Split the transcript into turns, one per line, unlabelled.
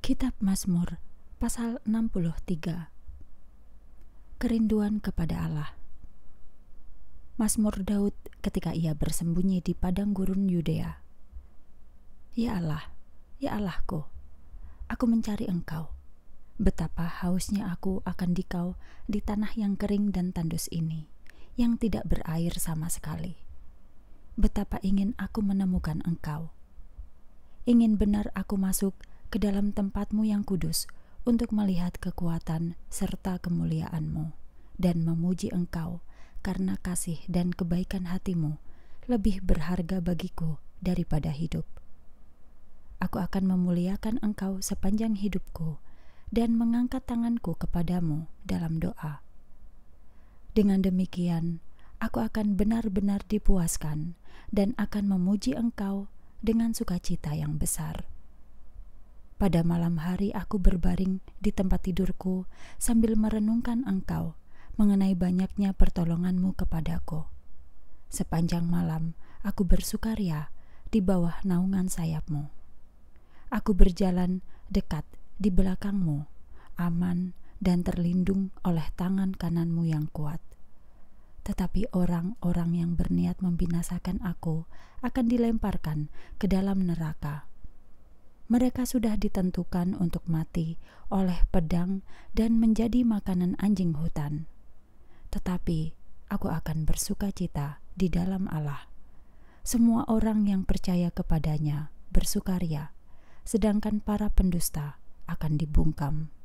Kitab Mazmur pasal 63 Kerinduan kepada Allah Mazmur Daud ketika ia bersembunyi di padang gurun Yudea Ya Allah, ya Allahku, aku mencari engkau Betapa hausnya aku akan dikau di tanah yang kering dan tandus ini Yang tidak berair sama sekali Betapa ingin aku menemukan engkau Ingin benar aku masuk ke dalam tempatmu yang kudus untuk melihat kekuatan serta kemuliaanmu dan memuji engkau karena kasih dan kebaikan hatimu lebih berharga bagiku daripada hidup. Aku akan memuliakan engkau sepanjang hidupku dan mengangkat tanganku kepadamu dalam doa. Dengan demikian, aku akan benar-benar dipuaskan dan akan memuji engkau dengan sukacita yang besar. Pada malam hari aku berbaring di tempat tidurku sambil merenungkan engkau mengenai banyaknya pertolonganmu kepadaku. Sepanjang malam aku bersukaria di bawah naungan sayapmu. Aku berjalan dekat di belakangmu, aman dan terlindung oleh tangan kananmu yang kuat. Tetapi orang-orang yang berniat membinasakan aku akan dilemparkan ke dalam neraka mereka sudah ditentukan untuk mati oleh pedang dan menjadi makanan anjing hutan. Tetapi aku akan bersuka cita di dalam Allah. Semua orang yang percaya kepadanya bersukaria, sedangkan para pendusta akan dibungkam.